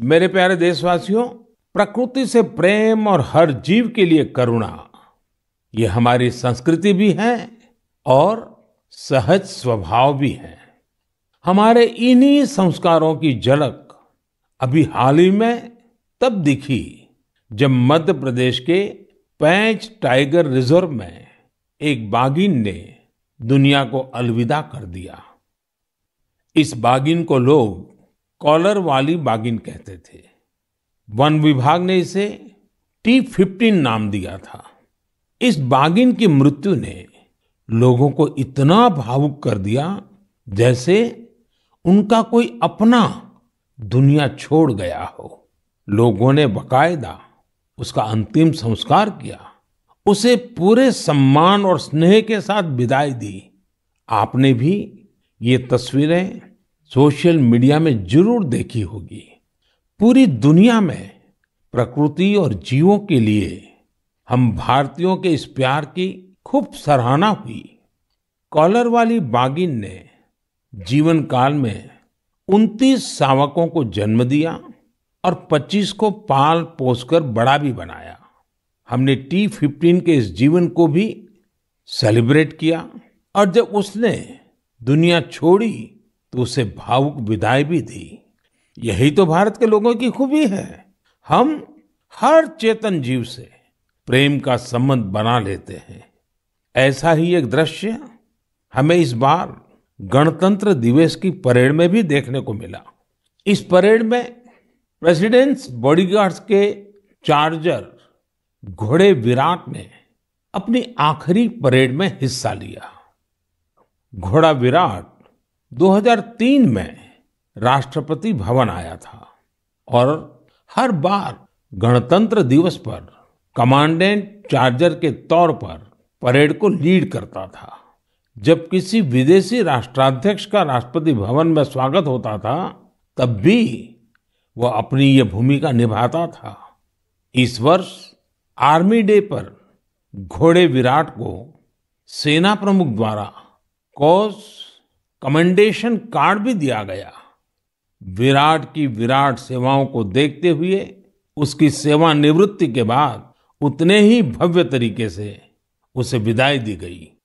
मेरे प्यारे देशवासियों प्रकृति से प्रेम और हर जीव के लिए करुणा ये हमारी संस्कृति भी है और सहज स्वभाव भी है हमारे इन्हीं संस्कारों की झलक अभी हाल ही में तब दिखी जब मध्य प्रदेश के पैंच टाइगर रिजर्व में एक बागिन ने दुनिया को अलविदा कर दिया इस बागिन को लोग कॉलर वाली बागिन कहते थे वन विभाग ने इसे टी फिफ्टीन नाम दिया था इस बागिन की मृत्यु ने लोगों को इतना भावुक कर दिया जैसे उनका कोई अपना दुनिया छोड़ गया हो लोगों ने बकायदा उसका अंतिम संस्कार किया उसे पूरे सम्मान और स्नेह के साथ विदाई दी आपने भी ये तस्वीरें सोशल मीडिया में जरूर देखी होगी पूरी दुनिया में प्रकृति और जीवों के लिए हम भारतीयों के इस प्यार की खूब सराहना हुई कॉलर वाली बागिन ने जीवन काल में उनतीस सावकों को जन्म दिया और 25 को पाल पोसकर बड़ा भी बनाया हमने टी फिफ्टीन के इस जीवन को भी सेलिब्रेट किया और जब उसने दुनिया छोड़ी तो उसे भावुक विदाई भी दी यही तो भारत के लोगों की खूबी है हम हर चेतन जीव से प्रेम का संबंध बना लेते हैं ऐसा ही एक दृश्य हमें इस बार गणतंत्र दिवस की परेड में भी देखने को मिला इस परेड में प्रेसिडेंट्स बॉडीगार्ड्स के चार्जर घोड़े विराट ने अपनी आखिरी परेड में हिस्सा लिया घोड़ा विराट 2003 में राष्ट्रपति भवन आया था और हर बार गणतंत्र दिवस पर कमांडेंट चार्जर के तौर पर परेड को लीड करता था जब किसी विदेशी राष्ट्राध्यक्ष का राष्ट्रपति भवन में स्वागत होता था तब भी वह अपनी ये भूमिका निभाता था इस वर्ष आर्मी डे पर घोड़े विराट को सेना प्रमुख द्वारा कोस कमेंडेशन कार्ड भी दिया गया विराट की विराट सेवाओं को देखते हुए उसकी सेवानिवृत्ति के बाद उतने ही भव्य तरीके से उसे विदाई दी गई